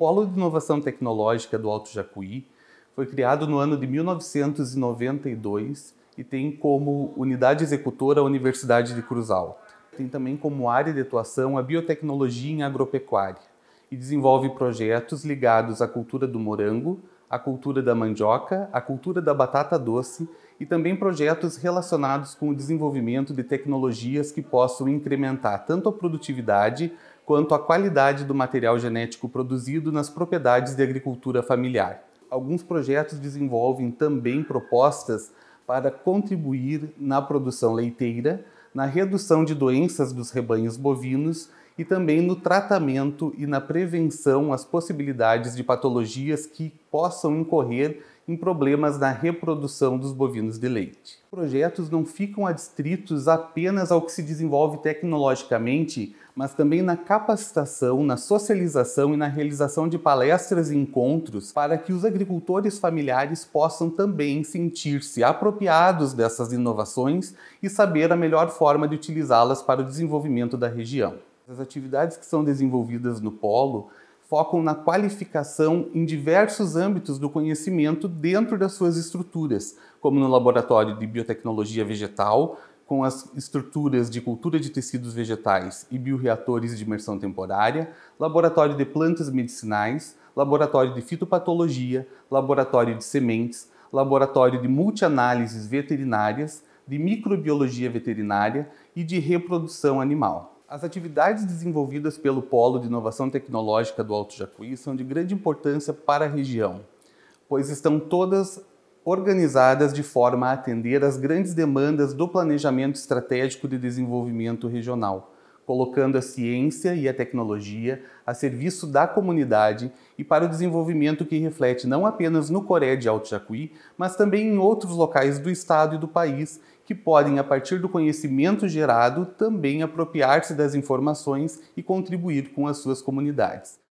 Polo de Inovação Tecnológica do Alto Jacuí foi criado no ano de 1992 e tem como unidade executora a Universidade de Cruz Alta. Tem também como área de atuação a biotecnologia em agropecuária e desenvolve projetos ligados à cultura do morango, à cultura da mandioca, à cultura da batata doce e também projetos relacionados com o desenvolvimento de tecnologias que possam incrementar tanto a produtividade quanto à qualidade do material genético produzido nas propriedades de agricultura familiar. Alguns projetos desenvolvem também propostas para contribuir na produção leiteira, na redução de doenças dos rebanhos bovinos e também no tratamento e na prevenção às possibilidades de patologias que possam incorrer em problemas na reprodução dos bovinos de leite. Projetos não ficam adstritos apenas ao que se desenvolve tecnologicamente, mas também na capacitação, na socialização e na realização de palestras e encontros para que os agricultores familiares possam também sentir-se apropriados dessas inovações e saber a melhor forma de utilizá-las para o desenvolvimento da região. As atividades que são desenvolvidas no polo focam na qualificação em diversos âmbitos do conhecimento dentro das suas estruturas, como no laboratório de biotecnologia vegetal, com as estruturas de cultura de tecidos vegetais e bioreatores de imersão temporária, laboratório de plantas medicinais, laboratório de fitopatologia, laboratório de sementes, laboratório de multianálises veterinárias, de microbiologia veterinária e de reprodução animal. As atividades desenvolvidas pelo Polo de Inovação Tecnológica do Alto Jacuí são de grande importância para a região, pois estão todas organizadas de forma a atender às grandes demandas do planejamento estratégico de desenvolvimento regional, colocando a ciência e a tecnologia a serviço da comunidade e para o desenvolvimento que reflete não apenas no Coreia de Alto Jacuí, mas também em outros locais do estado e do país que podem, a partir do conhecimento gerado, também apropriar-se das informações e contribuir com as suas comunidades.